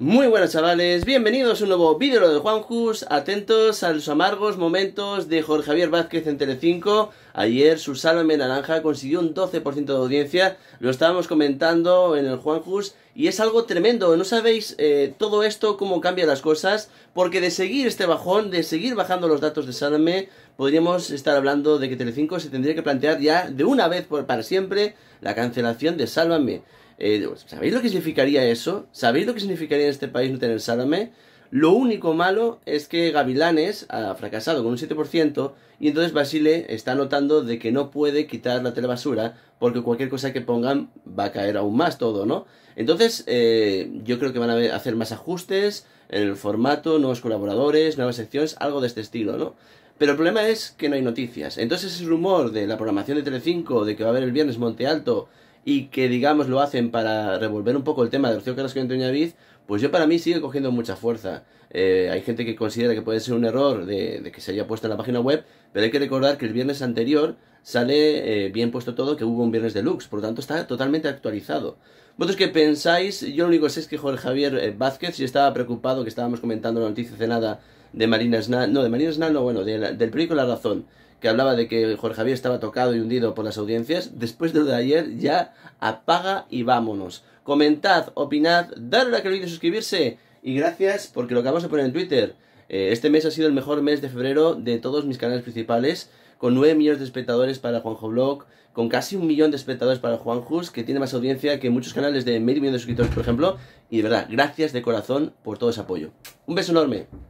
Muy buenas chavales, bienvenidos a un nuevo vídeo de Juanjus, atentos a los amargos momentos de Jorge Javier Vázquez en Telecinco, ayer su Sálvame Naranja consiguió un 12% de audiencia, lo estábamos comentando en el Juanjus y es algo tremendo, no sabéis eh, todo esto cómo cambia las cosas, porque de seguir este bajón, de seguir bajando los datos de Sálvame, podríamos estar hablando de que Telecinco se tendría que plantear ya de una vez por, para siempre la cancelación de Sálvame. Eh, ¿Sabéis lo que significaría eso? ¿Sabéis lo que significaría en este país no tener Sálvame? Lo único malo es que Gavilanes ha fracasado con un 7% y entonces Basile está notando de que no puede quitar la telebasura porque cualquier cosa que pongan va a caer aún más todo, ¿no? Entonces eh, yo creo que van a hacer más ajustes en el formato, nuevos colaboradores, nuevas secciones, algo de este estilo, ¿no? Pero el problema es que no hay noticias. Entonces ese rumor de la programación de Telecinco de que va a haber el viernes Monte Alto y que digamos lo hacen para revolver un poco el tema de Rocío Carrasco y Antonio Aviz, pues yo para mí sigue cogiendo mucha fuerza. Eh, hay gente que considera que puede ser un error de, que se haya puesto en la página web, pero hay que recordar que el viernes anterior sale eh, bien puesto todo, que hubo un viernes deluxe, por lo tanto está totalmente actualizado. ¿Vosotros qué pensáis? Yo lo único que sé es que Jorge Javier eh, Vázquez, si estaba preocupado que estábamos comentando la noticia cenada de Marina Snal, no, de Marina Snal, no, bueno, de del periódico La Razón, que hablaba de que Jorge Javier estaba tocado y hundido por las audiencias, después de lo de ayer ya apaga y vámonos comentad, opinad, dadle like al vídeo, suscribirse. Y gracias porque lo acabamos de poner en Twitter. Eh, este mes ha sido el mejor mes de febrero de todos mis canales principales, con 9 millones de espectadores para Juanjo Blog, con casi un millón de espectadores para Juanjus, que tiene más audiencia que muchos canales de medio millón de suscriptores, por ejemplo. Y de verdad, gracias de corazón por todo ese apoyo. Un beso enorme.